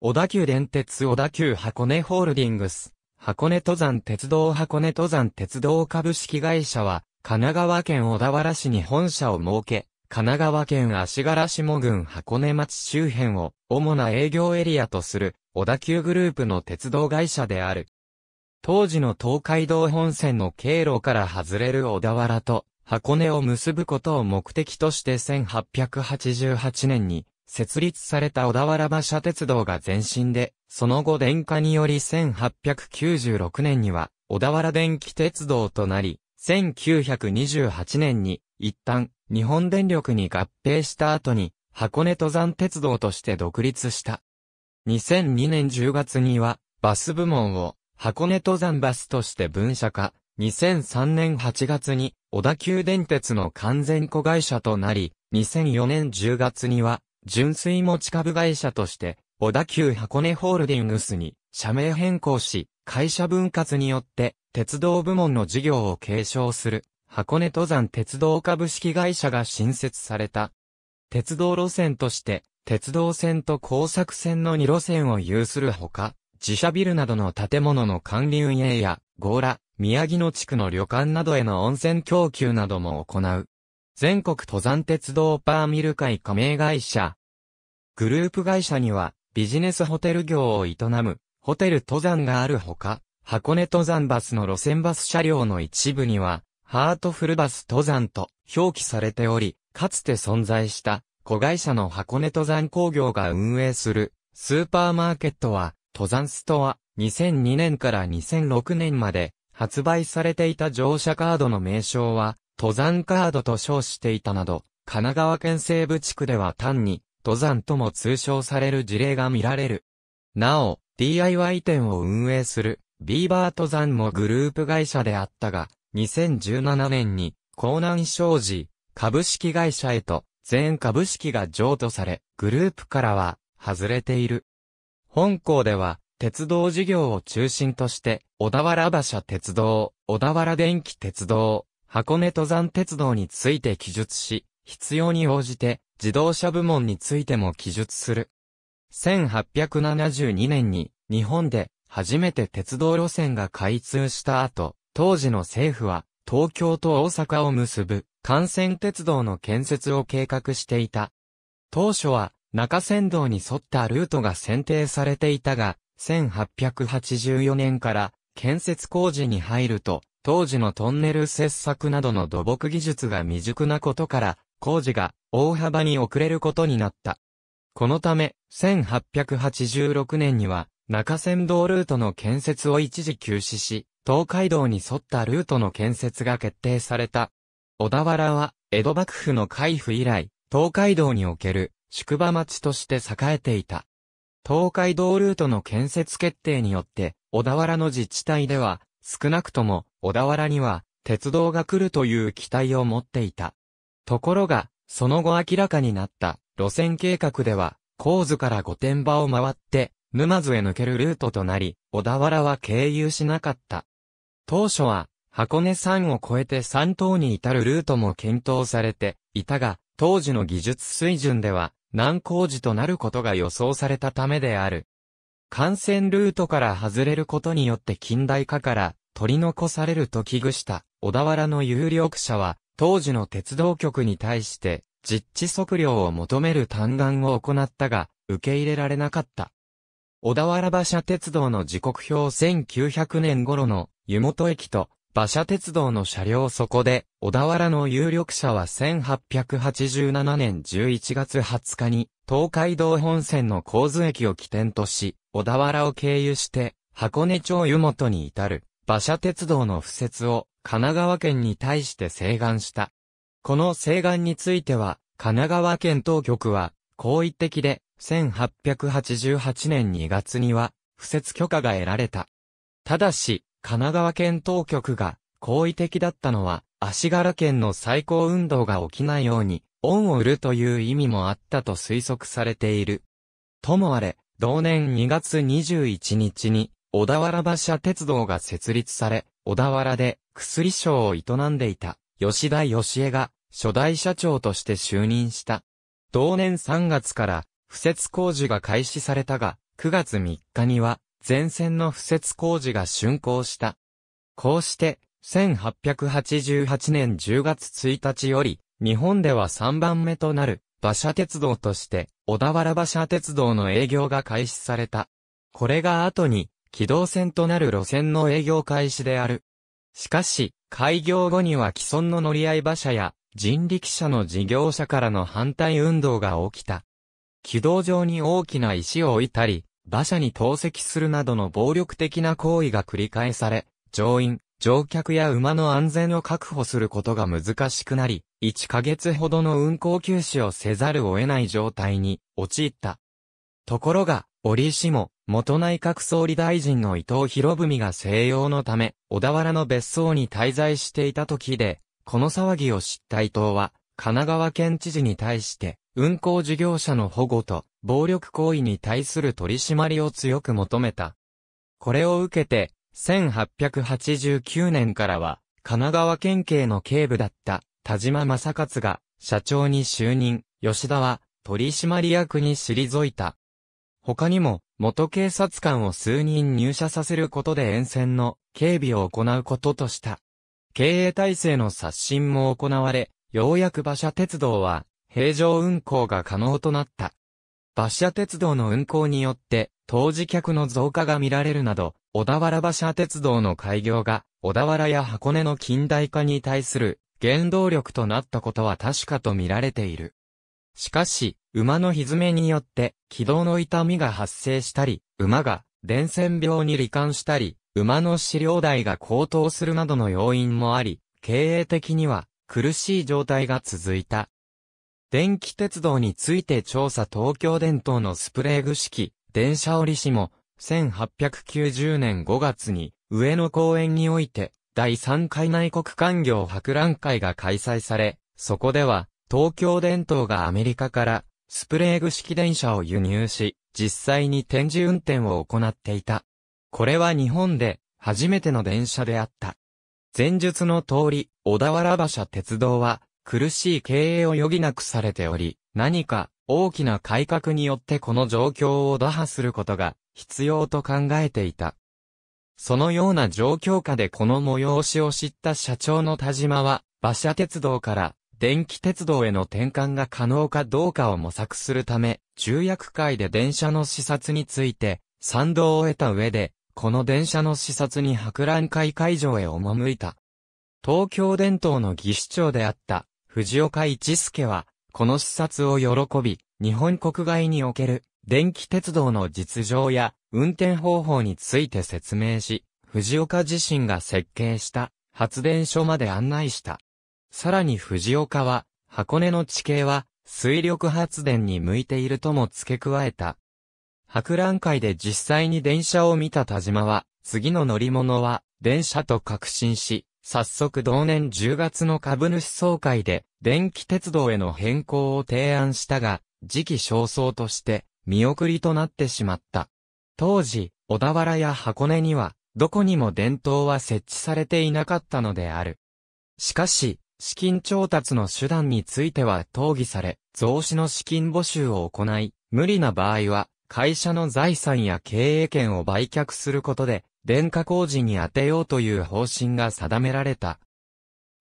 小田急電鉄小田急箱根ホールディングス、箱根登山鉄道箱根登山鉄道株式会社は、神奈川県小田原市に本社を設け、神奈川県足柄下郡箱根町周辺を主な営業エリアとする小田急グループの鉄道会社である。当時の東海道本線の経路から外れる小田原と箱根を結ぶことを目的として1888年に設立された小田原馬車鉄道が前身で、その後電化により1896年には小田原電気鉄道となり、1928年に一旦日本電力に合併した後に箱根登山鉄道として独立した。2002年10月にはバス部門を箱根登山バスとして分社化、2003年8月に小田急電鉄の完全子会社となり、2004年10月には純粋持ち株会社として、小田急箱根ホールディングスに社名変更し、会社分割によって鉄道部門の事業を継承する箱根登山鉄道株式会社が新設された。鉄道路線として鉄道線と工作線の2路線を有するほか、自社ビルなどの建物の管理運営や、強羅、宮城野地区の旅館などへの温泉供給なども行う。全国登山鉄道パーミル会加盟会社。グループ会社には、ビジネスホテル業を営む、ホテル登山があるほか、箱根登山バスの路線バス車両の一部には、ハートフルバス登山と表記されており、かつて存在した子会社の箱根登山工業が運営するスーパーマーケットは、登山ストア2002年から2006年まで発売されていた乗車カードの名称は、登山カードと称していたなど、神奈川県西部地区では単に、登山とも通称される事例が見られる。なお、DIY 店を運営する、ビーバー登山もグループ会社であったが、2017年に、江南商事、株式会社へと、全株式が譲渡され、グループからは、外れている。本校では、鉄道事業を中心として、小田原馬車鉄道、小田原電気鉄道、箱根登山鉄道について記述し、必要に応じて自動車部門についても記述する。1872年に日本で初めて鉄道路線が開通した後、当時の政府は東京と大阪を結ぶ幹線鉄道の建設を計画していた。当初は中山道に沿ったルートが選定されていたが、1884年から建設工事に入ると当時のトンネル切削などの土木技術が未熟なことから、工事が大幅に遅れることになった。このため、1886年には、中山道ルートの建設を一時休止し、東海道に沿ったルートの建設が決定された。小田原は、江戸幕府の開府以来、東海道における宿場町として栄えていた。東海道ルートの建設決定によって、小田原の自治体では、少なくとも、小田原には、鉄道が来るという期待を持っていた。ところが、その後明らかになった、路線計画では、神津から御殿場を回って、沼津へ抜けるルートとなり、小田原は経由しなかった。当初は、箱根山を越えて山東に至るルートも検討されていたが、当時の技術水準では、難工事となることが予想されたためである。幹線ルートから外れることによって近代化から取り残されると危惧した小田原の有力者は、当時の鉄道局に対して、実地測量を求める嘆願を行ったが、受け入れられなかった。小田原馬車鉄道の時刻表1900年頃の湯本駅と馬車鉄道の車両そこで、小田原の有力者は1887年11月20日に、東海道本線の神津駅を起点とし、小田原を経由して、箱根町湯本に至る。馬車鉄道の敷設を神奈川県に対して請願した。この請願については、神奈川県当局は、好意的で、1888年2月には、不設許可が得られた。ただし、神奈川県当局が、好意的だったのは、足柄県の最高運動が起きないように、恩を売るという意味もあったと推測されている。ともあれ、同年2月21日に、小田原馬車鉄道が設立され、小田原で薬商を営んでいた吉田義江が初代社長として就任した。同年3月から、敷設工事が開始されたが、9月3日には、全線の敷設工事が竣工した。こうして、1888年10月1日より、日本では3番目となる、馬車鉄道として、小田原馬車鉄道の営業が開始された。これが後に、機動線となる路線の営業開始である。しかし、開業後には既存の乗り合い馬車や人力車の事業者からの反対運動が起きた。軌道上に大きな石を置いたり、馬車に投石するなどの暴力的な行為が繰り返され、乗員、乗客や馬の安全を確保することが難しくなり、1ヶ月ほどの運行休止をせざるを得ない状態に陥った。ところが、折しも、元内閣総理大臣の伊藤博文が西洋のため、小田原の別荘に滞在していた時で、この騒ぎを知った伊藤は、神奈川県知事に対して、運行事業者の保護と、暴力行為に対する取り締まりを強く求めた。これを受けて、1889年からは、神奈川県警の警部だった田島正勝が社長に就任、吉田は取締役に退いた。他にも、元警察官を数人入社させることで沿線の警備を行うこととした。経営体制の刷新も行われ、ようやく馬車鉄道は平常運行が可能となった。馬車鉄道の運行によって、当時客の増加が見られるなど、小田原馬車鉄道の開業が、小田原や箱根の近代化に対する原動力となったことは確かと見られている。しかし、馬の蹄によって軌道の痛みが発生したり、馬が伝染病に罹患したり、馬の飼料代が高騰するなどの要因もあり、経営的には苦しい状態が続いた。電気鉄道について調査東京電灯のスプレー具式、電車折しも、1890年5月に、上野公園において、第3回内国官業博覧会が開催され、そこでは、東京電灯がアメリカからスプレーグ式電車を輸入し、実際に展示運転を行っていた。これは日本で初めての電車であった。前述の通り、小田原馬車鉄道は苦しい経営を余儀なくされており、何か大きな改革によってこの状況を打破することが必要と考えていた。そのような状況下でこの催しを知った社長の田島は、馬車鉄道から電気鉄道への転換が可能かどうかを模索するため、重役会で電車の視察について、賛同を得た上で、この電車の視察に博覧会会場へ赴いた。東京伝統の技師長であった藤岡一助は、この視察を喜び、日本国外における電気鉄道の実情や運転方法について説明し、藤岡自身が設計した発電所まで案内した。さらに藤岡は、箱根の地形は、水力発電に向いているとも付け加えた。博覧会で実際に電車を見た田島は、次の乗り物は、電車と確信し、早速同年10月の株主総会で、電気鉄道への変更を提案したが、時期尚早として、見送りとなってしまった。当時、小田原や箱根には、どこにも電灯は設置されていなかったのである。しかし、資金調達の手段については討議され、増資の資金募集を行い、無理な場合は、会社の財産や経営権を売却することで、電化工事に当てようという方針が定められた。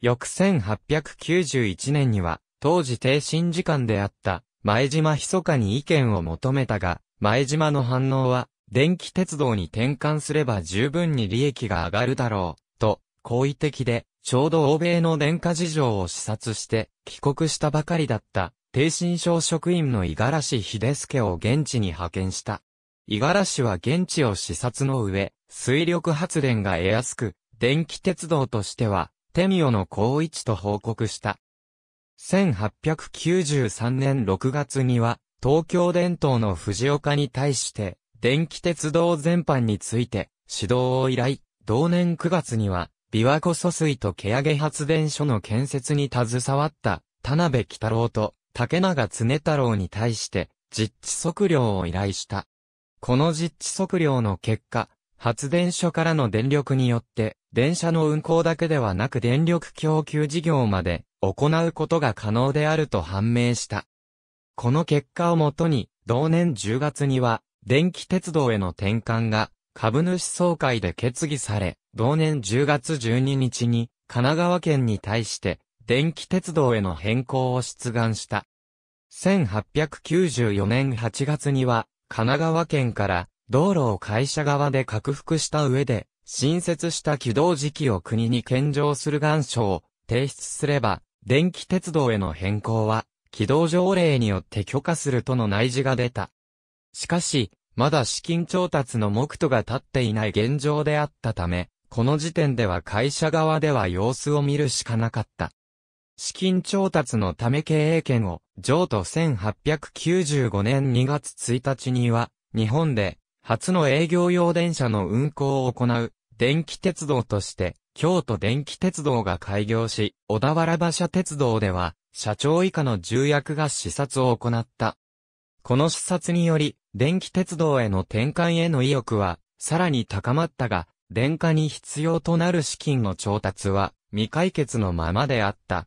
翌1891年には、当時停止時間であった、前島密かに意見を求めたが、前島の反応は、電気鉄道に転換すれば十分に利益が上がるだろう、と、好意的で、ちょうど欧米の電化事情を視察して帰国したばかりだった低心症職員の五十嵐秀介を現地に派遣した。五十嵐は現地を視察の上、水力発電が得やすく、電気鉄道としては、テミオの高一と報告した。1893年6月には、東京電灯の藤岡に対して、電気鉄道全般について、指導を依頼。同年9月には、琵琶湖疎水と毛上げ発電所の建設に携わった田辺喜太郎と竹永常太郎に対して実地測量を依頼した。この実地測量の結果、発電所からの電力によって、電車の運行だけではなく電力供給事業まで行うことが可能であると判明した。この結果をもとに、同年10月には、電気鉄道への転換が株主総会で決議され、同年10月12日に、神奈川県に対して、電気鉄道への変更を出願した。1894年8月には、神奈川県から、道路を会社側で拡幅した上で、新設した起動時期を国に献上する願書を提出すれば、電気鉄道への変更は、軌道条例によって許可するとの内示が出た。しかし、まだ資金調達の目途が立っていない現状であったため、この時点では会社側では様子を見るしかなかった。資金調達のため経営権を、譲渡1895年2月1日には、日本で、初の営業用電車の運行を行う、電気鉄道として、京都電気鉄道が開業し、小田原馬車鉄道では、社長以下の重役が視察を行った。この視察により、電気鉄道への転換への意欲は、さらに高まったが、電化に必要となる資金の調達は、未解決のままであった。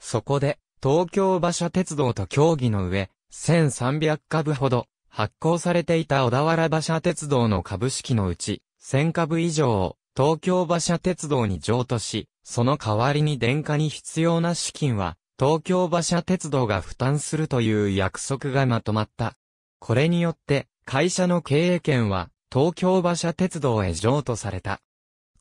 そこで、東京馬車鉄道と協議の上、1300株ほど、発行されていた小田原馬車鉄道の株式のうち、1000株以上を、東京馬車鉄道に譲渡し、その代わりに電化に必要な資金は、東京馬車鉄道が負担するという約束がまとまった。これによって、会社の経営権は、東京馬車鉄道へ譲渡された。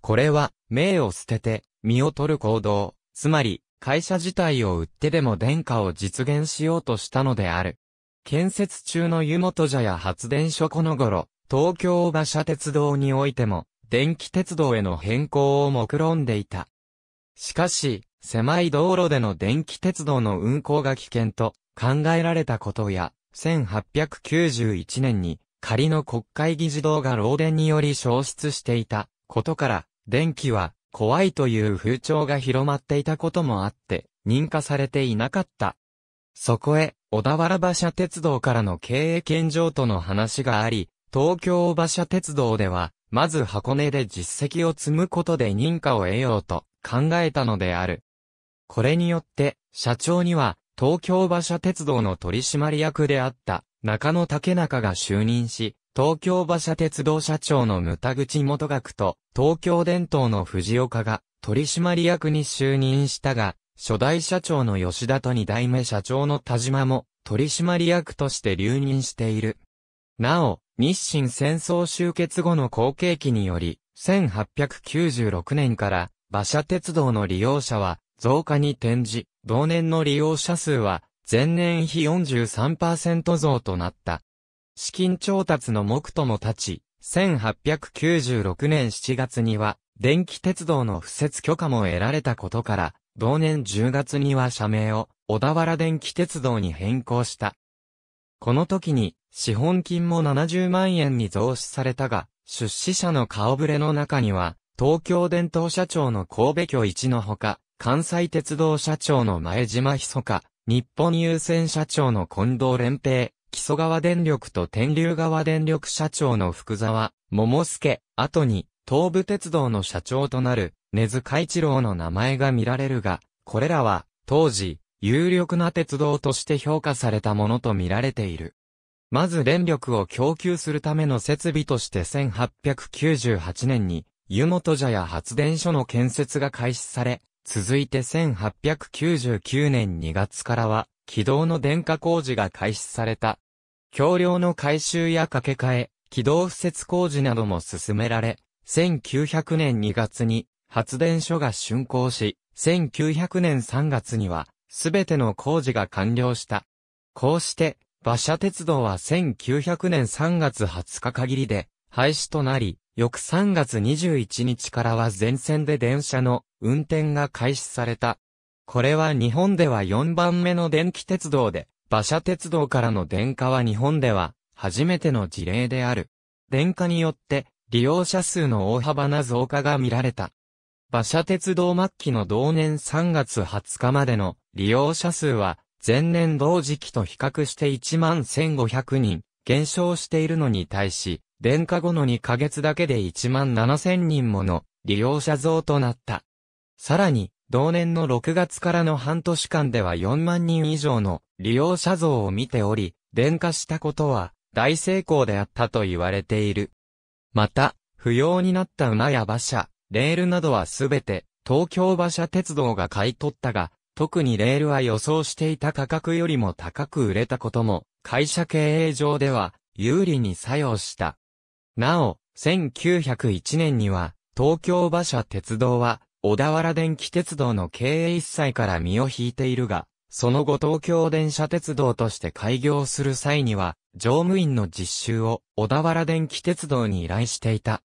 これは、名を捨てて、身を取る行動、つまり、会社自体を売ってでも殿下を実現しようとしたのである。建設中の湯本茶や発電所この頃、東京馬車鉄道においても、電気鉄道への変更を目論んでいた。しかし、狭い道路での電気鉄道の運行が危険と考えられたことや、1891年に仮の国会議事堂が漏電により消失していたことから、電気は怖いという風潮が広まっていたこともあって、認可されていなかった。そこへ、小田原馬車鉄道からの経営権上との話があり、東京馬車鉄道では、まず箱根で実績を積むことで認可を得ようと考えたのである。これによって、社長には、東京馬車鉄道の取締役であった中野竹中が就任し、東京馬車鉄道社長の牟田口元学と東京伝統の藤岡が取締役に就任したが、初代社長の吉田と二代目社長の田島も取締役として留任している。なお、日清戦争終結後の後継期により、1896年から馬車鉄道の利用者は増加に転じ、同年の利用者数は前年比43%増となった。資金調達の目途も立ち、1896年7月には、電気鉄道の敷設許可も得られたことから、同年10月には社名を小田原電気鉄道に変更した。この時に、資本金も70万円に増資されたが、出資者の顔ぶれの中には、東京電灯社長の神戸居一のほか、関西鉄道社長の前島ひそか、日本郵船社長の近藤連平、木曽川電力と天竜川電力社長の福沢、桃助、後に、東武鉄道の社長となる、根津海一郎の名前が見られるが、これらは、当時、有力な鉄道として評価されたものと見られている。まず電力を供給するための設備として1898年に、湯本茶屋発電所の建設が開始され、続いて1899年2月からは、軌道の電化工事が開始された。橋梁の改修や架け替え、軌道敷設工事なども進められ、1900年2月に発電所が竣工し、1900年3月にはすべての工事が完了した。こうして、馬車鉄道は1900年3月20日限りで廃止となり、翌3月21日からは全線で電車の運転が開始された。これは日本では4番目の電気鉄道で、馬車鉄道からの電化は日本では初めての事例である。電化によって利用者数の大幅な増加が見られた。馬車鉄道末期の同年3月20日までの利用者数は前年同時期と比較して1万1500人減少しているのに対し、電化後の2ヶ月だけで1万7000人もの利用者増となった。さらに、同年の6月からの半年間では4万人以上の利用者増を見ており、電化したことは大成功であったと言われている。また、不要になった馬や馬車、レールなどはすべて東京馬車鉄道が買い取ったが、特にレールは予想していた価格よりも高く売れたことも、会社経営上では有利に作用した。なお、1901年には、東京馬車鉄道は、小田原電気鉄道の経営一切から身を引いているが、その後東京電車鉄道として開業する際には、乗務員の実習を小田原電気鉄道に依頼していた。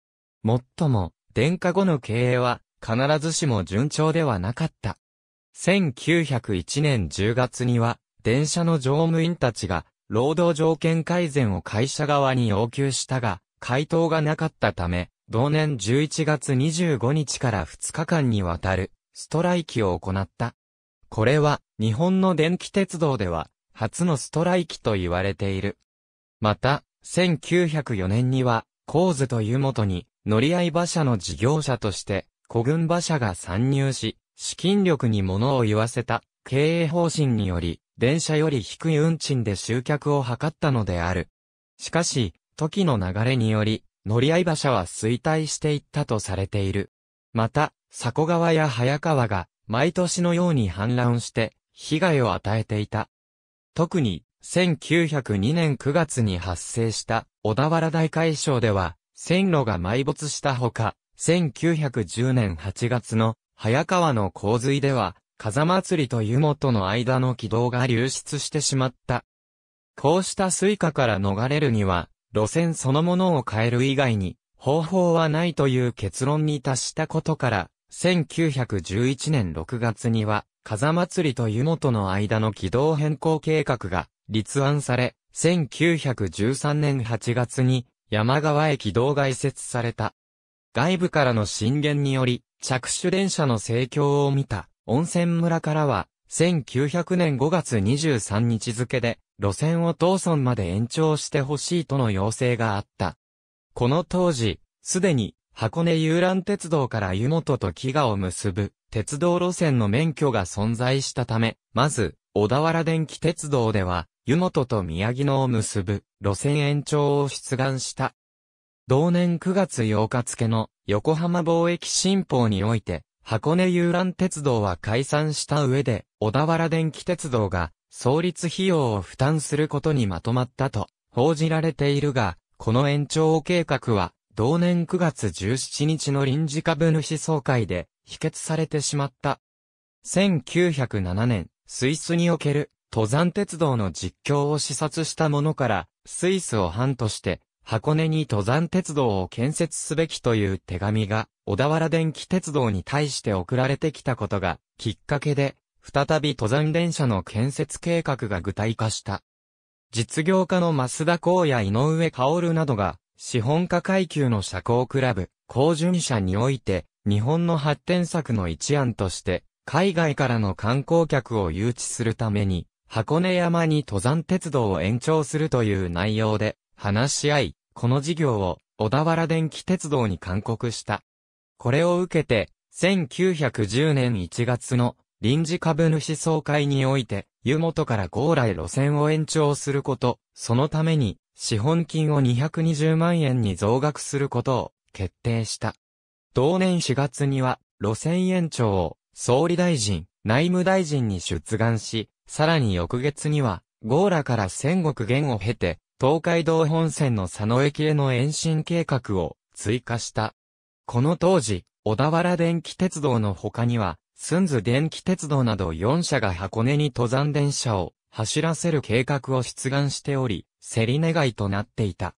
もっとも、電化後の経営は、必ずしも順調ではなかった。1901年10月には、電車の乗務員たちが、労働条件改善を会社側に要求したが、回答がなかったため、同年11月25日から2日間にわたるストライキを行った。これは日本の電気鉄道では初のストライキと言われている。また、1904年には、コーズというもとに乗り合い馬車の事業者として古軍馬車が参入し、資金力に物を言わせた経営方針により、電車より低い運賃で集客を図ったのである。しかし、時の流れにより、乗り合い馬車は衰退していったとされている。また、佐古川や早川が、毎年のように氾濫して、被害を与えていた。特に、1902年9月に発生した小田原大海嘯では、線路が埋没したほか、1910年8月の早川の洪水では、風祭りと湯本の間の軌道が流出してしまった。こうした水下から逃れるには、路線そのものを変える以外に、方法はないという結論に達したことから、1911年6月には、風祭りと湯本の間の軌道変更計画が立案され、1913年8月に山川駅道外設された。外部からの震源により、着手電車の盛況を見た温泉村からは、1900年5月23日付で、路線を東村まで延長してほしいとの要請があった。この当時、すでに、箱根遊覧鉄道から湯本と木賀を結ぶ、鉄道路線の免許が存在したため、まず、小田原電気鉄道では、湯本と宮城野を結ぶ、路線延長を出願した。同年9月8日付の横浜貿易新報において、箱根遊覧鉄道は解散した上で、小田原電気鉄道が創立費用を負担することにまとまったと報じられているが、この延長計画は同年9月17日の臨時株主総会で否決されてしまった。1907年、スイスにおける登山鉄道の実況を視察したものから、スイスを藩として箱根に登山鉄道を建設すべきという手紙が、小田原電気鉄道に対して送られてきたことが、きっかけで、再び登山電車の建設計画が具体化した。実業家の増田光や井上薫などが、資本家階級の社交クラブ、高順社において、日本の発展策の一案として、海外からの観光客を誘致するために、箱根山に登山鉄道を延長するという内容で、話し合い、この事業を小田原電気鉄道に勧告した。これを受けて、1910年1月の臨時株主総会において、湯本から強来路線を延長すること、そのために資本金を220万円に増額することを決定した。同年4月には路線延長を総理大臣、内務大臣に出願し、さらに翌月には、ゴーラから戦国元を経て、東海道本線の佐野駅への延伸計画を追加した。この当時、小田原電気鉄道の他には、駿津電気鉄道など4社が箱根に登山電車を走らせる計画を出願しており、競り願いとなっていた。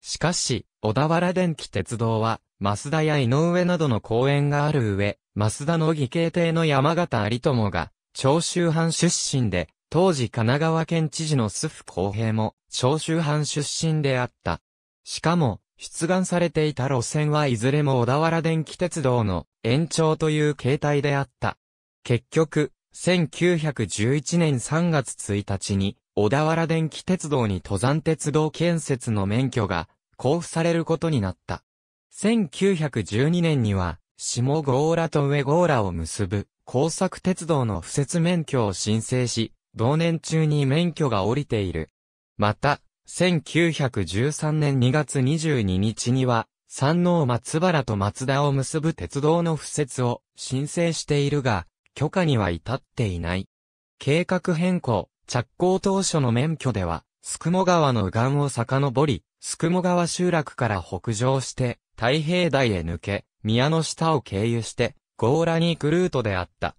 しかし、小田原電気鉄道は、増田や井上などの公園がある上、増田の義兄帝の山形有友が、長州藩出身で、当時神奈川県知事の須府公平も、長州藩出身であった。しかも、出願されていた路線はいずれも小田原電気鉄道の延長という形態であった。結局、1911年3月1日に、小田原電気鉄道に登山鉄道建設の免許が交付されることになった。1912年には、下郷浦と上郷浦を結ぶ工作鉄道の付設免許を申請し、同年中に免許が降りている。また、1913年2月22日には、山王松原と松田を結ぶ鉄道の敷設を申請しているが、許可には至っていない。計画変更、着工当初の免許では、宿毛川の岸を遡り、宿毛川集落から北上して、太平台へ抜け、宮の下を経由して、強羅に行くルートであった。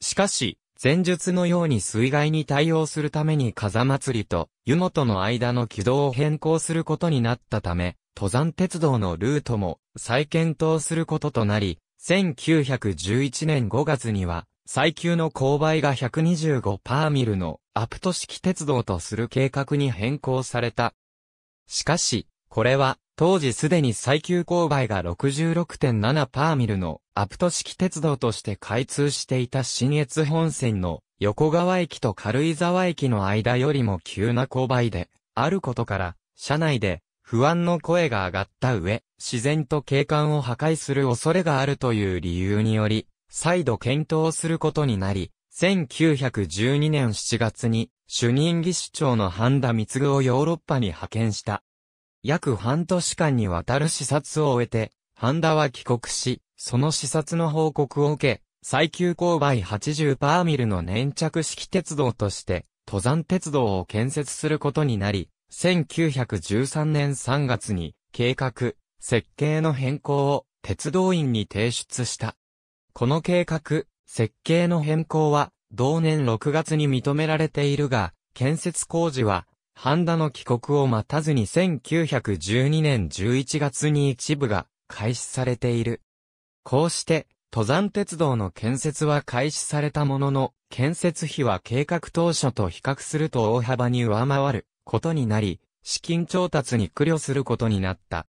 しかし、前述のように水害に対応するために風祭りと湯本の間の軌道を変更することになったため、登山鉄道のルートも再検討することとなり、1911年5月には最急の勾配が125パーミルのアプト式鉄道とする計画に変更された。しかし、これは当時すでに最急勾配が66.7パーミルのアプト式鉄道として開通していた新越本線の横川駅と軽井沢駅の間よりも急な勾配で、あることから、車内で不安の声が上がった上、自然と景観を破壊する恐れがあるという理由により、再度検討することになり、1912年7月に主任技師長の半田貢をヨーロッパに派遣した。約半年間にわたる視察を終えて、ハンダは帰国し、その視察の報告を受け、最急勾配80パーミルの粘着式鉄道として、登山鉄道を建設することになり、1913年3月に、計画、設計の変更を鉄道院に提出した。この計画、設計の変更は、同年6月に認められているが、建設工事は、ハンダの帰国を待たずに1912年11月に一部が開始されている。こうして、登山鉄道の建設は開始されたものの、建設費は計画当初と比較すると大幅に上回ることになり、資金調達に苦慮することになった。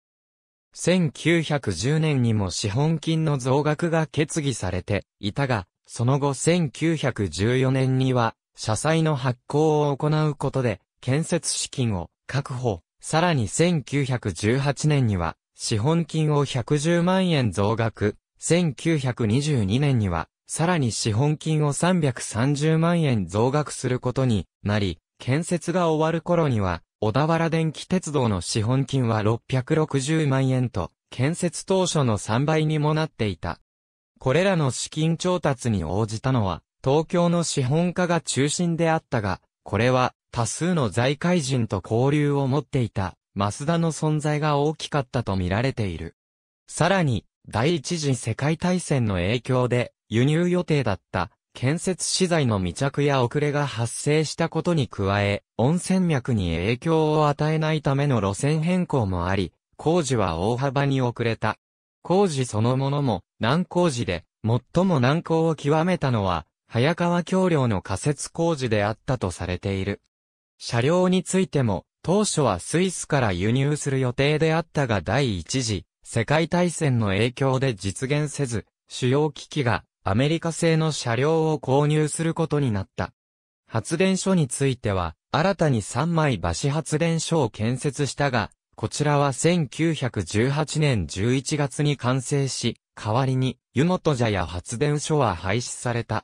1910年にも資本金の増額が決議されていたが、その後1914年には、社債の発行を行うことで、建設資金を確保。さらに1918年には、資本金を110万円増額。1922年には、さらに資本金を330万円増額することになり、建設が終わる頃には、小田原電気鉄道の資本金は660万円と、建設当初の3倍にもなっていた。これらの資金調達に応じたのは、東京の資本家が中心であったが、これは多数の財界人と交流を持っていた、増田の存在が大きかったと見られている。さらに、第一次世界大戦の影響で、輸入予定だった、建設資材の未着や遅れが発生したことに加え、温泉脈に影響を与えないための路線変更もあり、工事は大幅に遅れた。工事そのものも難工事で、最も難工を極めたのは、早川橋梁の仮設工事であったとされている。車両についても、当初はスイスから輸入する予定であったが第一次世界大戦の影響で実現せず、主要機器がアメリカ製の車両を購入することになった。発電所については、新たに3枚橋発電所を建設したが、こちらは1918年11月に完成し、代わりに湯本茶や発電所は廃止された。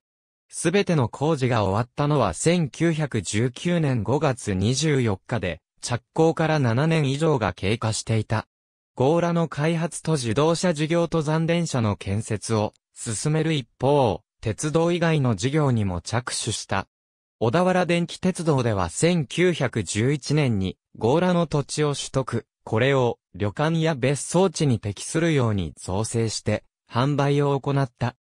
すべての工事が終わったのは1919年5月24日で、着工から7年以上が経過していた。ゴーラの開発と自動車事業と残電車の建設を進める一方、鉄道以外の事業にも着手した。小田原電気鉄道では1911年にゴーラの土地を取得。これを旅館や別荘地に適するように造成して販売を行った。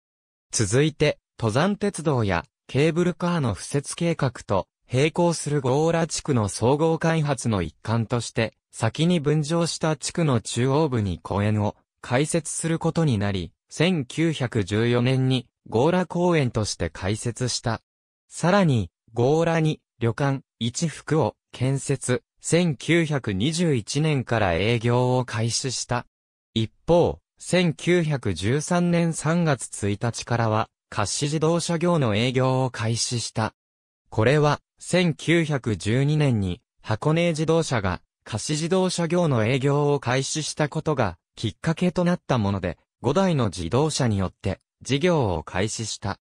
続いて登山鉄道やケーブルカーの敷設計画と並行するゴーラ地区の総合開発の一環として、先に分譲した地区の中央部に公園を開設することになり、1914年にゴーラ公園として開設した。さらに、ゴーラに旅館、一福を建設、1921年から営業を開始した。一方、1913年3月1日からは、貸し自動車業の営業を開始した。これは、1912年に、箱根自動車が、貸し自動車業の営業を開始したことが、きっかけとなったもので、5台の自動車によって、事業を開始した。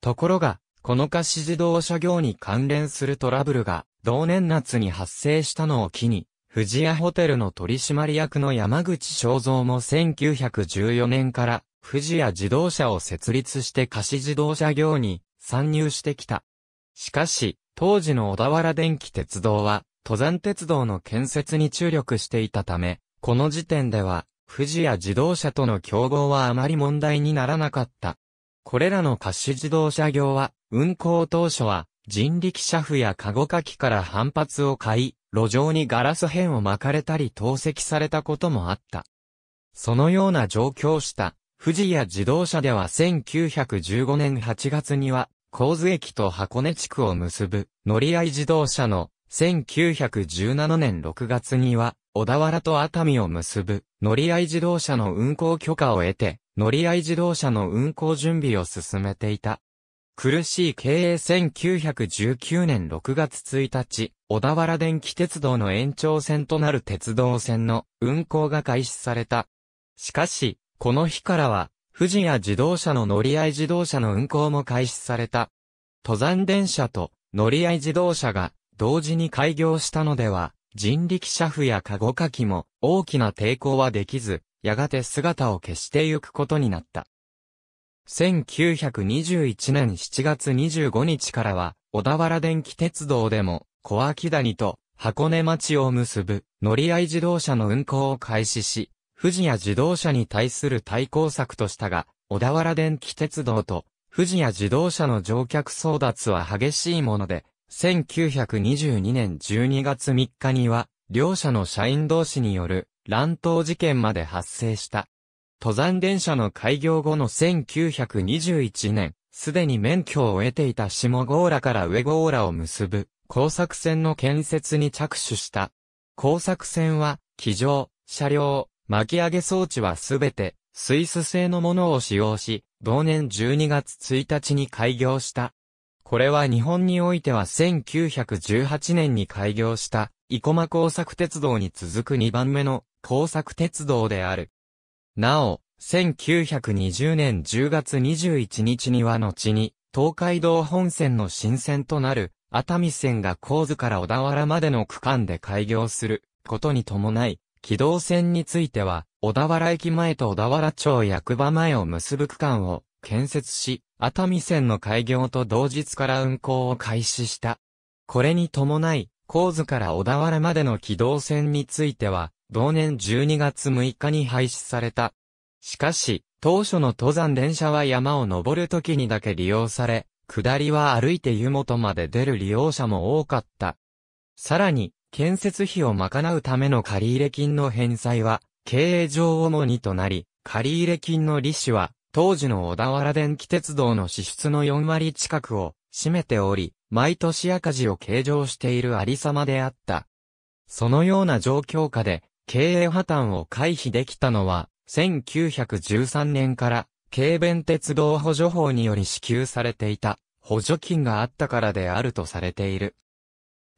ところが、この貸し自動車業に関連するトラブルが、同年夏に発生したのを機に、富士屋ホテルの取締役の山口正三も1914年から富士屋自動車を設立して貸し自動車業に参入してきた。しかし、当時の小田原電気鉄道は、登山鉄道の建設に注力していたため、この時点では、富士屋自動車との競合はあまり問題にならなかった。これらの貸し自動車業は、運行当初は、人力車夫やカゴかきから反発を買い、路上にガラス片を巻かれたり投石されたこともあった。そのような状況した富士屋自動車では1915年8月には、神津駅と箱根地区を結ぶ、乗り合い自動車の、1917年6月には、小田原と熱海を結ぶ、乗り合い自動車の運行許可を得て、乗り合い自動車の運行準備を進めていた。苦しい経営1919年6月1日、小田原電気鉄道の延長線となる鉄道線の運行が開始された。しかし、この日からは、富士や自動車の乗り合い自動車の運行も開始された。登山電車と乗り合い自動車が同時に開業したのでは、人力車夫やカゴかきも大きな抵抗はできず、やがて姿を消してゆくことになった。1921年7月25日からは、小田原電気鉄道でも、小秋谷と箱根町を結ぶ乗り合い自動車の運行を開始し、富士屋自動車に対する対抗策としたが、小田原電気鉄道と富士屋自動車の乗客争奪は激しいもので、1922年12月3日には、両社の社員同士による乱闘事件まで発生した。登山電車の開業後の1921年、すでに免許を得ていた下郷らから上郷らを結ぶ工作船の建設に着手した。工作船は、機上、車両、巻き上げ装置はすべてスイス製のものを使用し、同年12月1日に開業した。これは日本においては1918年に開業した生駒工作鉄道に続く2番目の工作鉄道である。なお、1920年10月21日には後に、東海道本線の新線となる、熱海線が神津から小田原までの区間で開業することに伴い、軌道線については、小田原駅前と小田原町役場前を結ぶ区間を建設し、熱海線の開業と同日から運行を開始した。これに伴い、神津から小田原までの軌道線については、同年12月6日に廃止された。しかし、当初の登山電車は山を登る時にだけ利用され、下りは歩いて湯本まで出る利用者も多かった。さらに、建設費を賄うための借入金の返済は、経営上主にとなり、借入金の利子は、当時の小田原電気鉄道の支出の4割近くを占めており、毎年赤字を計上しているありさまであった。そのような状況下で、経営破綻を回避できたのは、1913年から、軽便鉄道補助法により支給されていた、補助金があったからであるとされている。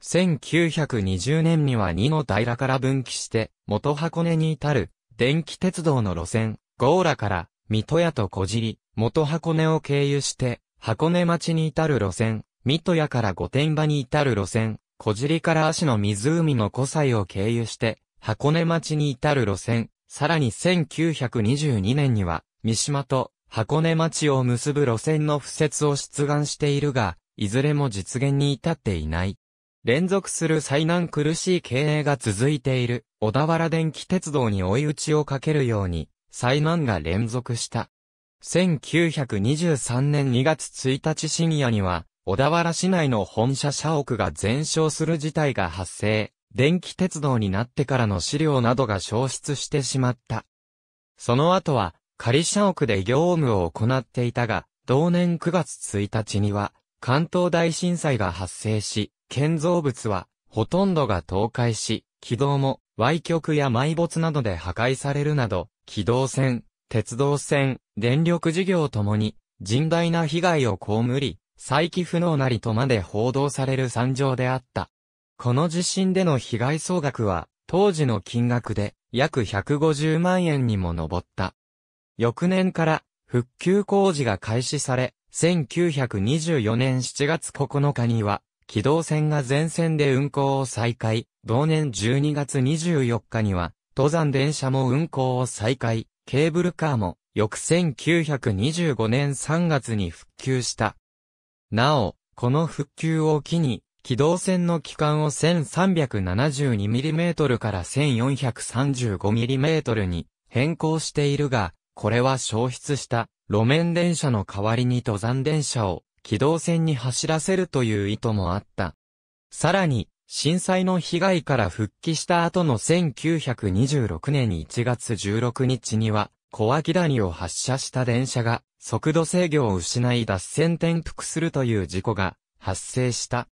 1920年には2の平から分岐して、元箱根に至る、電気鉄道の路線、ゴーラから、水戸屋と小尻、元箱根を経由して、箱根町に至る路線、水戸屋から御殿場に至る路線、小尻から足の湖の古西を経由して、箱根町に至る路線、さらに1922年には、三島と箱根町を結ぶ路線の付設を出願しているが、いずれも実現に至っていない。連続する災難苦しい経営が続いている小田原電気鉄道に追い打ちをかけるように災難が連続した。1923年2月1日深夜には小田原市内の本社社屋が全焼する事態が発生。電気鉄道になってからの資料などが消失してしまった。その後は仮社屋で業務を行っていたが、同年9月1日には関東大震災が発生し、建造物は、ほとんどが倒壊し、軌道も、歪曲や埋没などで破壊されるなど、軌道船、鉄道船、電力事業ともに、甚大な被害を被り、再起不能なりとまで報道される惨状であった。この地震での被害総額は、当時の金額で、約150万円にも上った。翌年から、復旧工事が開始され、1924年7月9日には、機動船が全線で運行を再開、同年12月24日には、登山電車も運行を再開、ケーブルカーも、翌1925年3月に復旧した。なお、この復旧を機に、機動船の機関を 1372mm から 1435mm に変更しているが、これは消失した路面電車の代わりに登山電車を機動船に走らせるという意図もあった。さらに、震災の被害から復帰した後の1926年1月16日には、小脇谷を発射した電車が速度制御を失い脱線転覆するという事故が発生した。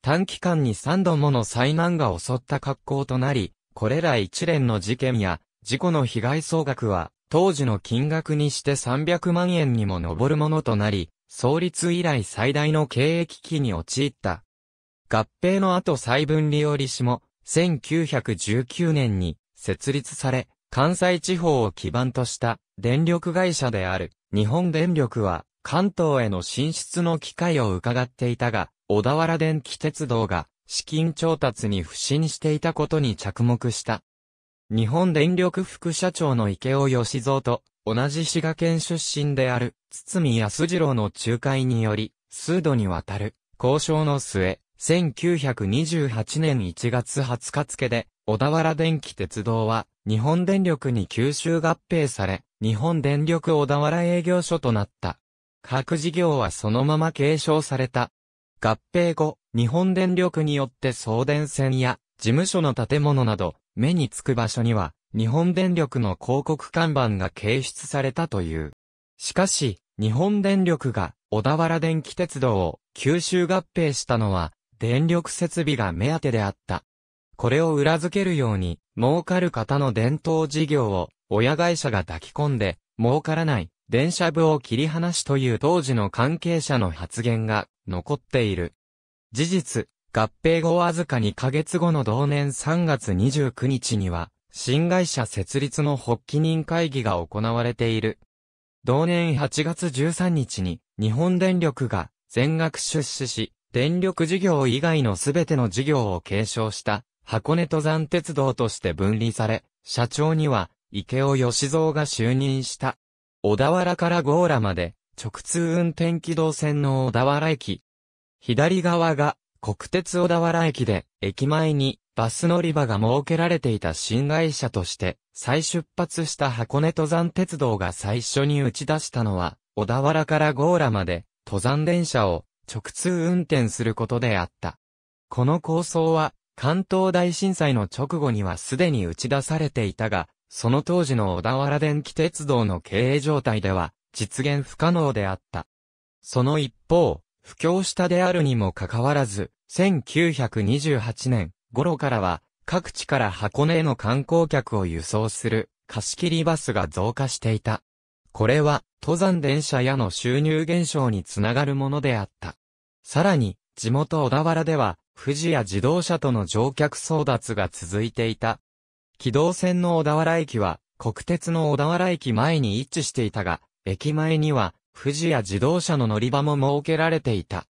短期間に3度もの災難が襲った格好となり、これら一連の事件や事故の被害総額は当時の金額にして300万円にも上るものとなり、創立以来最大の経営危機に陥った。合併の後再分利用利子も、1919年に設立され、関西地方を基盤とした電力会社である日本電力は関東への進出の機会を伺っていたが、小田原電気鉄道が資金調達に不信していたことに着目した。日本電力副社長の池尾義蔵と同じ滋賀県出身である、堤康次郎の仲介により、数度にわたる、交渉の末、1928年1月20日付で、小田原電気鉄道は、日本電力に吸収合併され、日本電力小田原営業所となった。各事業はそのまま継承された。合併後、日本電力によって送電線や、事務所の建物など、目につく場所には、日本電力の広告看板が掲出されたという。しかし、日本電力が小田原電気鉄道を吸収合併したのは、電力設備が目当てであった。これを裏付けるように、儲かる方の伝統事業を、親会社が抱き込んで、儲からない、電車部を切り離しという当時の関係者の発言が残っている。事実、合併後わずか2ヶ月後の同年3月29日には、新会社設立の発起人会議が行われている。同年8月13日に日本電力が全額出資し、電力事業以外のすべての事業を継承した箱根登山鉄道として分離され、社長には池尾義蔵が就任した。小田原から強羅まで直通運転機動線の小田原駅。左側が国鉄小田原駅で、駅前にバス乗り場が設けられていた新会社として、再出発した箱根登山鉄道が最初に打ち出したのは、小田原から強羅まで、登山電車を直通運転することであった。この構想は、関東大震災の直後にはすでに打ち出されていたが、その当時の小田原電気鉄道の経営状態では、実現不可能であった。その一方、不況下であるにもかかわらず、1928年、頃からは、各地から箱根への観光客を輸送する貸し切りバスが増加していた。これは、登山電車やの収入減少につながるものであった。さらに、地元小田原では、富士や自動車との乗客争奪が続いていた。軌道線の小田原駅は、国鉄の小田原駅前に一致していたが、駅前には、富士や自動車の乗り場も設けられていた。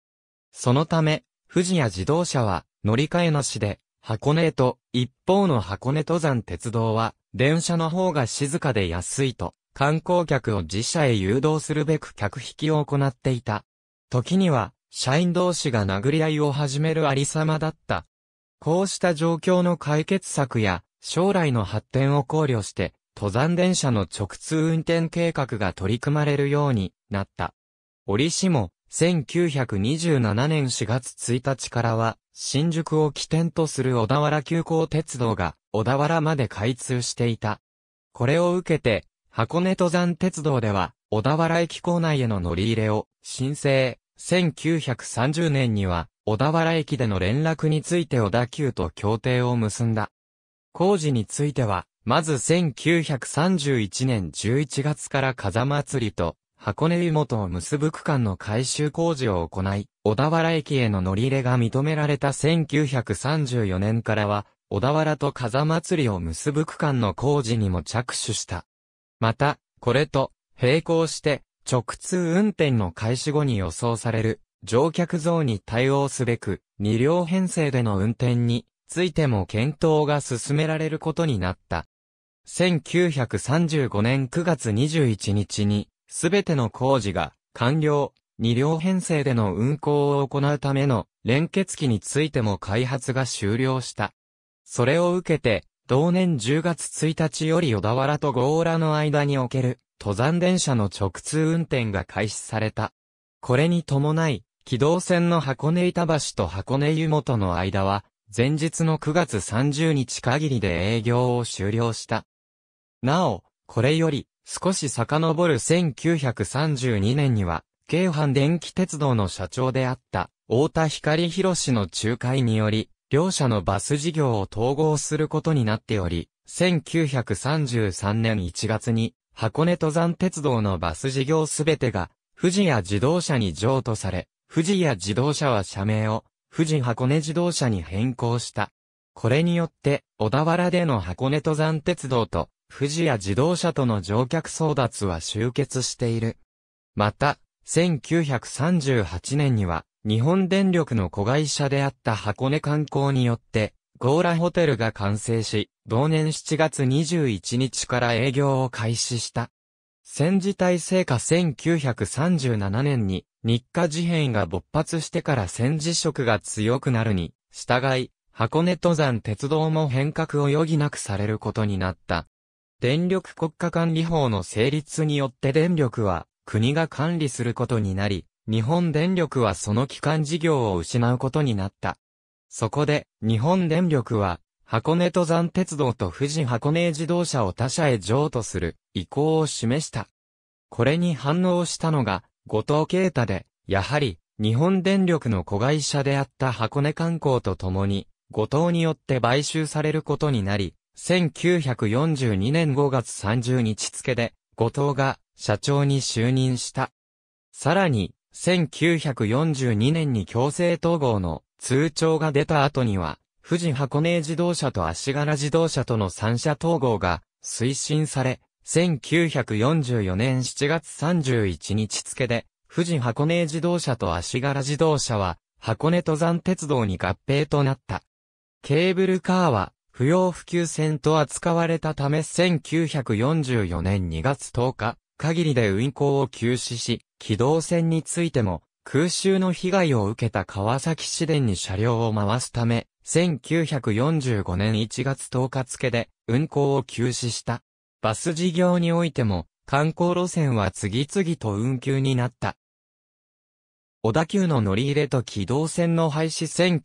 そのため、富士や自動車は、乗り換えなしで、箱根へと、一方の箱根登山鉄道は、電車の方が静かで安いと、観光客を自社へ誘導するべく客引きを行っていた。時には、社員同士が殴り合いを始めるありさまだった。こうした状況の解決策や、将来の発展を考慮して、登山電車の直通運転計画が取り組まれるようになった。折しも、1927年4月1日からは、新宿を起点とする小田原急行鉄道が小田原まで開通していた。これを受けて、箱根登山鉄道では、小田原駅構内への乗り入れを申請。1930年には、小田原駅での連絡について小田急と協定を結んだ。工事については、まず1931年11月から風祭りと箱根湯本を結ぶ区間の改修工事を行い、小田原駅への乗り入れが認められた1934年からは、小田原と風祭りを結ぶ区間の工事にも着手した。また、これと、並行して、直通運転の開始後に予想される、乗客増に対応すべく、2両編成での運転についても検討が進められることになった。1935年9月21日に、すべての工事が完了、二両編成での運行を行うための連結機についても開発が終了した。それを受けて、同年10月1日より小田原と強羅の間における登山電車の直通運転が開始された。これに伴い、機動線の箱根板橋と箱根湯本の間は、前日の9月30日限りで営業を終了した。なお、これより、少し遡る1932年には、京阪電気鉄道の社長であった、太田光博の仲介により、両社のバス事業を統合することになっており、1933年1月に、箱根登山鉄道のバス事業すべてが、富士屋自動車に譲渡され、富士屋自動車は社名を、富士箱根自動車に変更した。これによって、小田原での箱根登山鉄道と、富士や自動車との乗客争奪は終結している。また、1938年には、日本電力の子会社であった箱根観光によって、ゴーラホテルが完成し、同年7月21日から営業を開始した。戦時体制下1937年に日課事変が勃発してから戦時色が強くなるに、従い、箱根登山鉄道も変革を余儀なくされることになった。電力国家管理法の成立によって電力は国が管理することになり、日本電力はその基幹事業を失うことになった。そこで、日本電力は、箱根登山鉄道と富士箱根自動車を他社へ譲渡する意向を示した。これに反応したのが、後藤啓太で、やはり、日本電力の子会社であった箱根観光とともに、後藤によって買収されることになり、1942年5月30日付で、後藤が社長に就任した。さらに、1942年に強制統合の通帳が出た後には、富士箱根自動車と足柄自動車との三社統合が推進され、1944年7月31日付で、富士箱根自動車と足柄自動車は、箱根登山鉄道に合併となった。ケーブルカーは、不要不急線と扱われたため1944年2月10日限りで運行を休止し、機動線についても空襲の被害を受けた川崎市電に車両を回すため、1945年1月10日付で運行を休止した。バス事業においても観光路線は次々と運休になった。小田急の乗り入れと機動線の廃止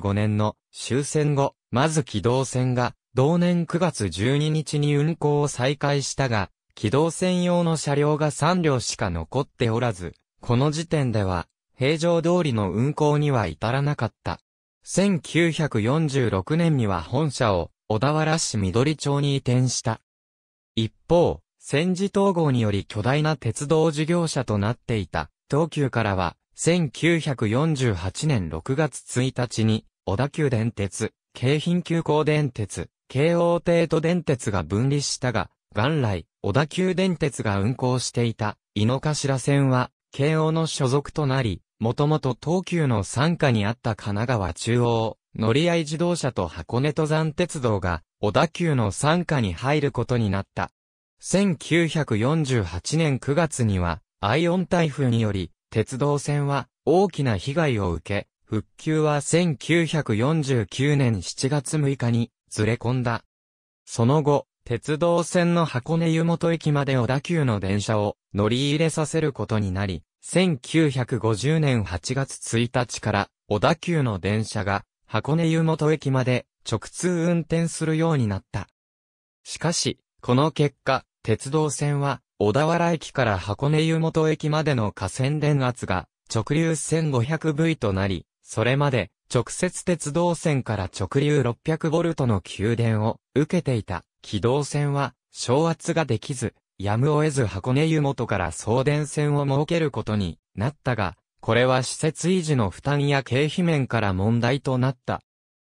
1945年の終戦後、まず機動船が、同年9月12日に運行を再開したが、機動船用の車両が3両しか残っておらず、この時点では、平常通りの運行には至らなかった。1946年には本社を小田原市緑町に移転した。一方、戦時統合により巨大な鉄道事業者となっていた東急からは、1948年6月1日に小田急電鉄京浜急行電鉄、京王帝都電鉄が分離したが、元来、小田急電鉄が運行していた、井の頭線は、京王の所属となり、もともと東急の傘下にあった神奈川中央、乗り合い自動車と箱根登山鉄道が、小田急の傘下に入ることになった。1948年9月には、アイオン台風により、鉄道線は大きな被害を受け、復旧は1949年7月6日にずれ込んだ。その後、鉄道線の箱根湯本駅まで小田急の電車を乗り入れさせることになり、1950年8月1日から小田急の電車が箱根湯本駅まで直通運転するようになった。しかし、この結果、鉄道線は小田原駅から箱根湯本駅までの河川電圧が直流 1500V となり、それまで、直接鉄道線から直流6 0 0トの給電を受けていた軌道線は、昇圧ができず、やむを得ず箱根湯本から送電線を設けることになったが、これは施設維持の負担や経費面から問題となった。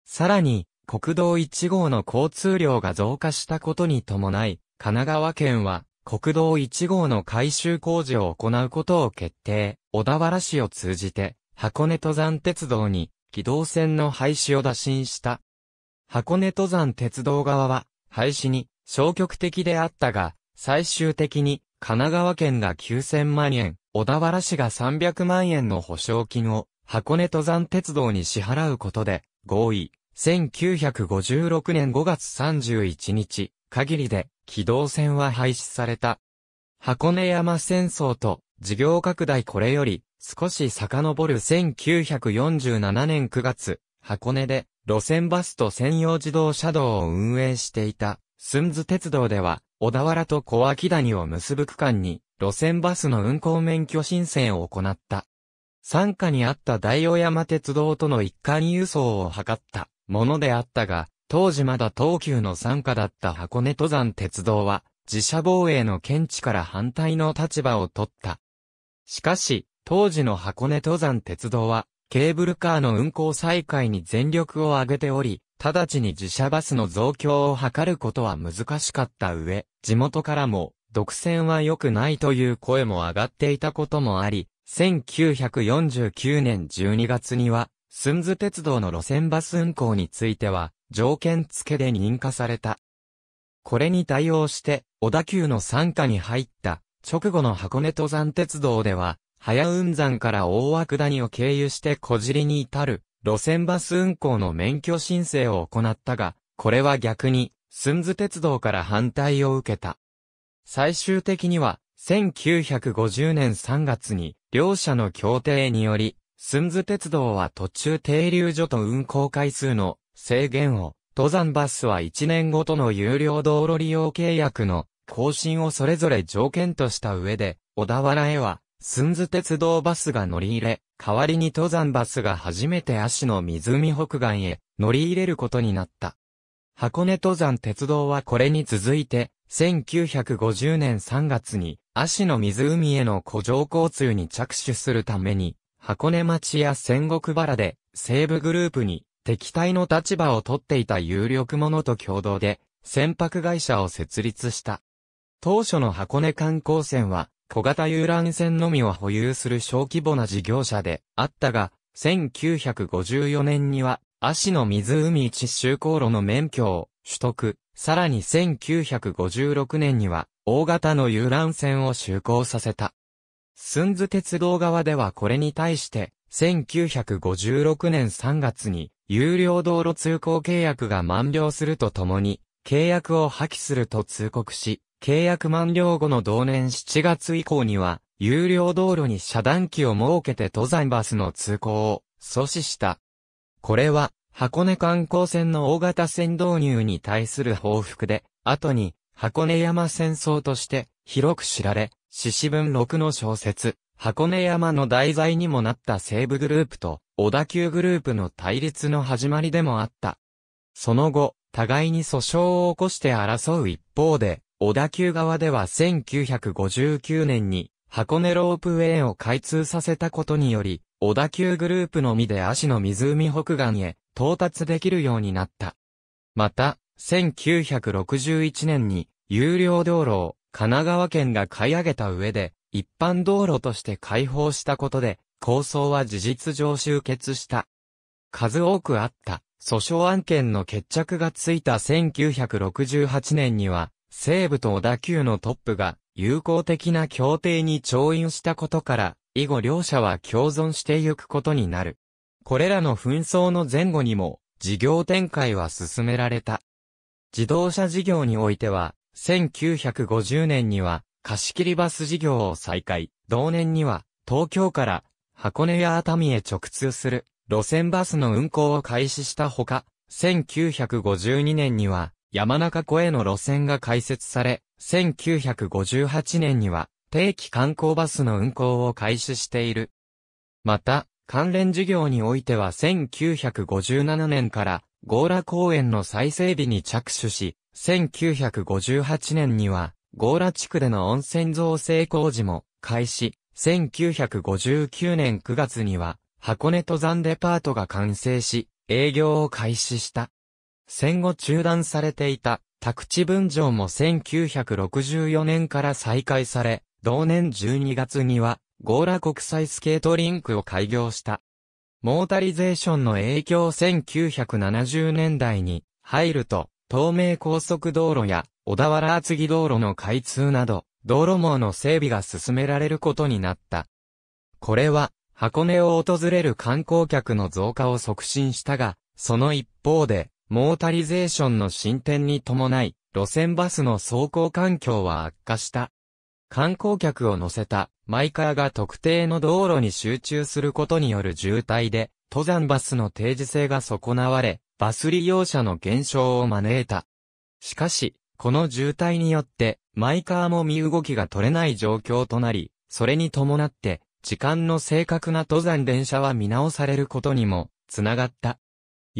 さらに、国道1号の交通量が増加したことに伴い、神奈川県は国道1号の改修工事を行うことを決定、小田原市を通じて箱根登山鉄道に、軌道線の廃止を打診した。箱根登山鉄道側は、廃止に消極的であったが、最終的に神奈川県が9000万円、小田原市が300万円の保証金を箱根登山鉄道に支払うことで合意。1956年5月31日限りで機動線は廃止された。箱根山戦争と事業拡大これより少し遡る1947年9月、箱根で路線バスと専用自動車道を運営していた、ン津鉄道では、小田原と小脇谷を結ぶ区間に、路線バスの運行免許申請を行った。参加にあった大尾山鉄道との一貫輸送を図ったものであったが、当時まだ東急の参加だった箱根登山鉄道は、自社防衛の見地から反対の立場を取った。しかし、当時の箱根登山鉄道は、ケーブルカーの運行再開に全力を挙げており、直ちに自社バスの増強を図ることは難しかった上、地元からも、独占は良くないという声も上がっていたこともあり、1949年12月には、ンズ鉄道の路線バス運行については、条件付けで認可された。これに対応して、小田急の傘下に入った、直後の箱根登山鉄道では、早雲山から大涌谷を経由して小尻に至る、路線バス運行の免許申請を行ったが、これは逆に、ンズ鉄道から反対を受けた。最終的には、1950年3月に、両者の協定により、ンズ鉄道は途中停留所と運行回数の制限を、登山バスは1年ごとの有料道路利用契約の更新をそれぞれ条件とした上で、小田原へは寸津鉄道バスが乗り入れ、代わりに登山バスが初めて足の湖北岸へ乗り入れることになった。箱根登山鉄道はこれに続いて、1950年3月に、足の湖への古城交通に着手するために、箱根町や仙石原で、西部グループに、敵対の立場を取っていた有力者と共同で、船舶会社を設立した。当初の箱根観光船は、小型遊覧船のみを保有する小規模な事業者であったが、1954年には、足の湖一周航路の免許を取得、さらに1956年には、大型の遊覧船を就航させた。ンズ鉄道側ではこれに対して、1956年3月に、有料道路通行契約が満了するとともに、契約を破棄すると通告し、契約満了後の同年7月以降には、有料道路に遮断機を設けて登山バスの通行を阻止した。これは、箱根観光船の大型船導入に対する報復で、後に、箱根山戦争として広く知られ、獅子文6の小説、箱根山の題材にもなった西部グループと小田急グループの対立の始まりでもあった。その後、互いに訴訟を起こして争う一方で、小田急側では1959年に箱根ロープウェイを開通させたことにより、小田急グループのみで足の湖北岸へ到達できるようになった。また、1961年に有料道路を神奈川県が買い上げた上で、一般道路として開放したことで、構想は事実上終結した。数多くあった訴訟案件の決着がついた1968年には、西部と小田急のトップが友好的な協定に調印したことから、以後両者は共存してゆくことになる。これらの紛争の前後にも、事業展開は進められた。自動車事業においては、1950年には、貸し切りバス事業を再開、同年には、東京から箱根や熱海へ直通する路線バスの運行を開始したほか、1952年には山中湖への路線が開設され、1958年には定期観光バスの運行を開始している。また、関連事業においては1957年から強羅公園の再整備に着手し、1958年には強羅地区での温泉造成工事も開始、1959年9月には箱根登山デパートが完成し、営業を開始した。戦後中断されていた宅地分譲も1964年から再開され、同年12月には、ゴーラ国際スケートリンクを開業した。モータリゼーションの影響1970年代に入ると、東名高速道路や小田原厚木道路の開通など、道路網の整備が進められることになった。これは、箱根を訪れる観光客の増加を促進したが、その一方で、モータリゼーションの進展に伴い、路線バスの走行環境は悪化した。観光客を乗せたマイカーが特定の道路に集中することによる渋滞で、登山バスの定時性が損なわれ、バス利用者の減少を招いた。しかし、この渋滞によって、マイカーも身動きが取れない状況となり、それに伴って、時間の正確な登山電車は見直されることにも、つながった。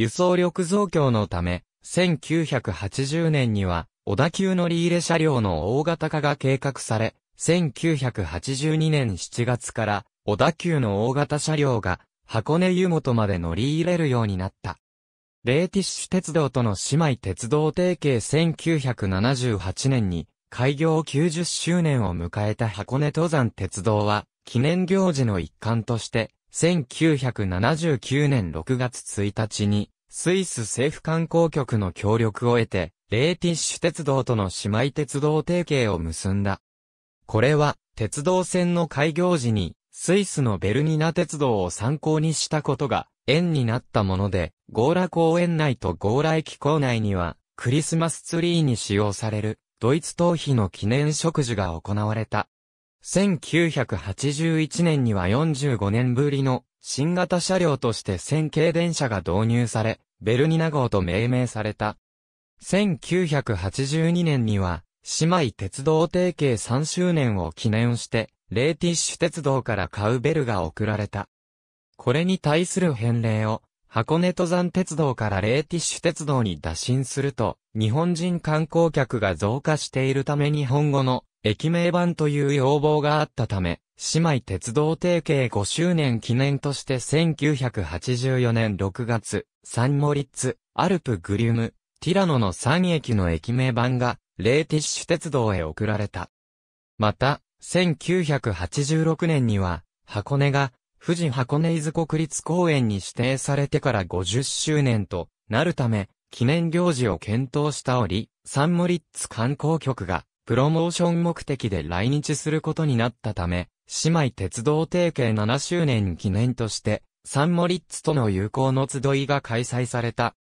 輸送力増強のため、1980年には、小田急乗り入れ車両の大型化が計画され、1982年7月から、小田急の大型車両が、箱根湯本まで乗り入れるようになった。レーティッシュ鉄道との姉妹鉄道提携1978年に、開業90周年を迎えた箱根登山鉄道は、記念行事の一環として、1979年6月1日に、スイス政府観光局の協力を得て、レーティッシュ鉄道との姉妹鉄道提携を結んだ。これは、鉄道線の開業時に、スイスのベルニナ鉄道を参考にしたことが、縁になったもので、ゴーラ公園内とゴーラ駅構内には、クリスマスツリーに使用される、ドイツ逃避の記念植樹が行われた。1981年には45年ぶりの新型車両として線形電車が導入され、ベルニナ号と命名された。1982年には、姉妹鉄道提携3周年を記念して、レーティッシュ鉄道からカウベルが贈られた。これに対する返礼を、箱根登山鉄道からレーティッシュ鉄道に打診すると、日本人観光客が増加しているため日本語の駅名版という要望があったため、姉妹鉄道提携5周年記念として1984年6月、サンモリッツ、アルプグリュム、ティラノの3駅の駅名版が、レーティッシュ鉄道へ送られた。また、1986年には、箱根が、富士箱根伊豆国立公園に指定されてから50周年となるため、記念行事を検討した折、サンモリッツ観光局が、プロモーション目的で来日することになったため、姉妹鉄道提携7周年記念として、サンモリッツとの友好の集いが開催された。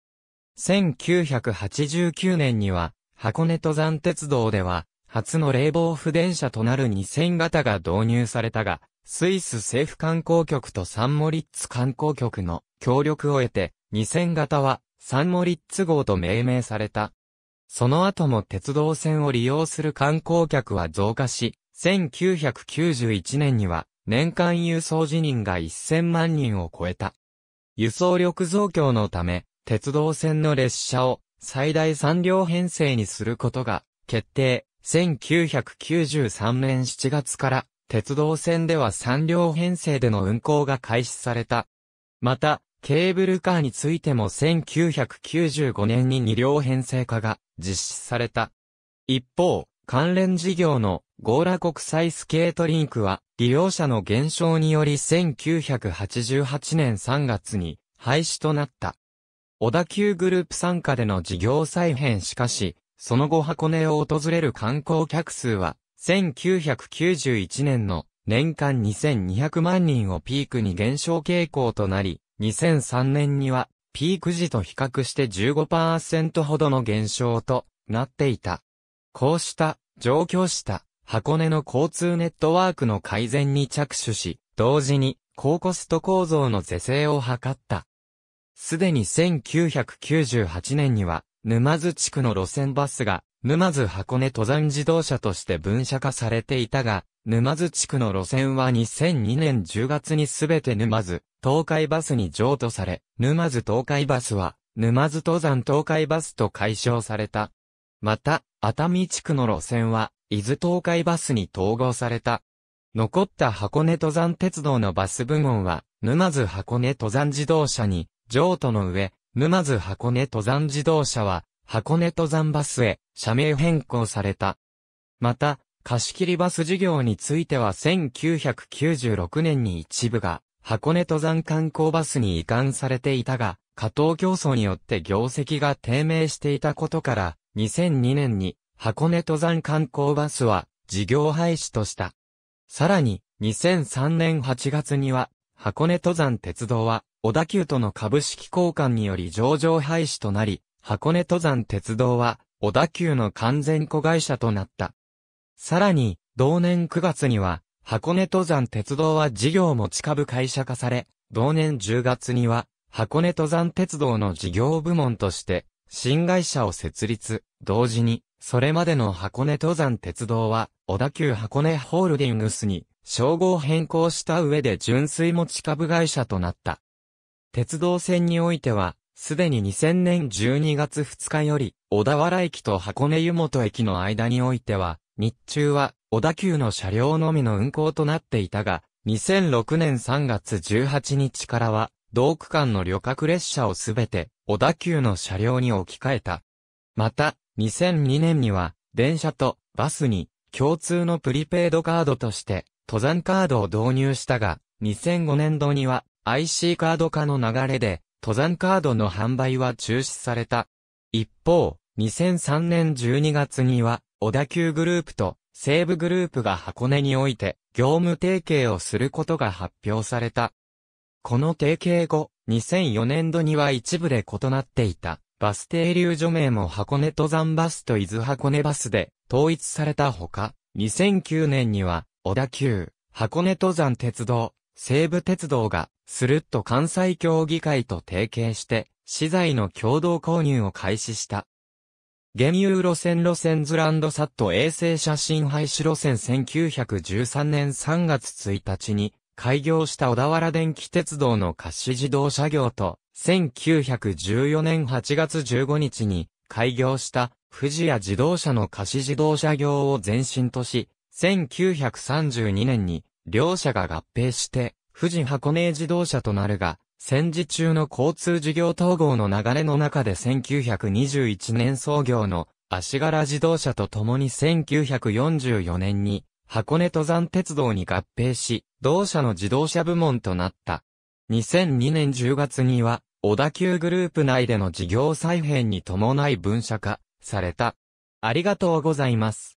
1989年には、箱根登山鉄道では、初の冷房不電車となる2000型が導入されたが、スイス政府観光局とサンモリッツ観光局の協力を得て、2000型はサンモリッツ号と命名された。その後も鉄道線を利用する観光客は増加し、1991年には年間輸送辞任が1000万人を超えた。輸送力増強のため、鉄道線の列車を最大3両編成にすることが決定。1993年7月から鉄道線では3両編成での運行が開始された。また、ケーブルカーについても1995年に2両編成化が実施された。一方、関連事業のゴーラ国際スケートリンクは利用者の減少により1988年3月に廃止となった。小田急グループ参加での事業再編しかし、その後箱根を訪れる観光客数は1991年の年間2200万人をピークに減少傾向となり、2003年には、ピーク時と比較して15%ほどの減少となっていた。こうした上京した箱根の交通ネットワークの改善に着手し、同時に高コスト構造の是正を図った。すでに1998年には、沼津地区の路線バスが、沼津箱根登山自動車として分社化されていたが、沼津地区の路線は2002年10月にすべて沼津、東海バスに譲渡され、沼津東海バスは、沼津登山東海バスと解消された。また、熱海地区の路線は、伊豆東海バスに統合された。残った箱根登山鉄道のバス部門は、沼津箱根登山自動車に、譲渡の上、沼津箱根登山自動車は、箱根登山バスへ、社名変更された。また、貸し切りバス事業については1996年に一部が、箱根登山観光バスに移管されていたが、加藤競争によって業績が低迷していたことから、2002年に箱根登山観光バスは事業廃止とした。さらに、2003年8月には、箱根登山鉄道は、小田急との株式交換により上場廃止となり、箱根登山鉄道は、小田急の完全子会社となった。さらに、同年9月には、箱根登山鉄道は事業もち株会社化され、同年10月には、箱根登山鉄道の事業部門として、新会社を設立、同時に、それまでの箱根登山鉄道は、小田急箱根ホールディングスに、称号変更した上で純粋持ち株会社となった。鉄道線においては、すでに2000年12月2日より、小田原駅と箱根湯本駅の間においては、日中は、小田急の車両のみの運行となっていたが、2006年3月18日からは、同区間の旅客列車をすべて、小田急の車両に置き換えた。また、2002年には、電車とバスに、共通のプリペイドカードとして、登山カードを導入したが、2005年度には、IC カード化の流れで、登山カードの販売は中止された。一方、2003年12月には、小田急グループと西武グループが箱根において業務提携をすることが発表された。この提携後、2004年度には一部で異なっていた。バス停留所名も箱根登山バスと伊豆箱根バスで統一されたほか、2009年には小田急、箱根登山鉄道、西武鉄道がスルッと関西協議会と提携して、資材の共同購入を開始した。現有路線路線ズランドサット衛星写真廃止路線1913年3月1日に開業した小田原電気鉄道の貸し自動車業と、1914年8月15日に開業した富士屋自動車の貸し自動車業を前身とし、1932年に両社が合併して、富士箱根自動車となるが、戦時中の交通事業統合の流れの中で1921年創業の足柄自動車と共に1944年に箱根登山鉄道に合併し、同社の自動車部門となった。2002年10月には、小田急グループ内での事業再編に伴い分社化された。ありがとうございます。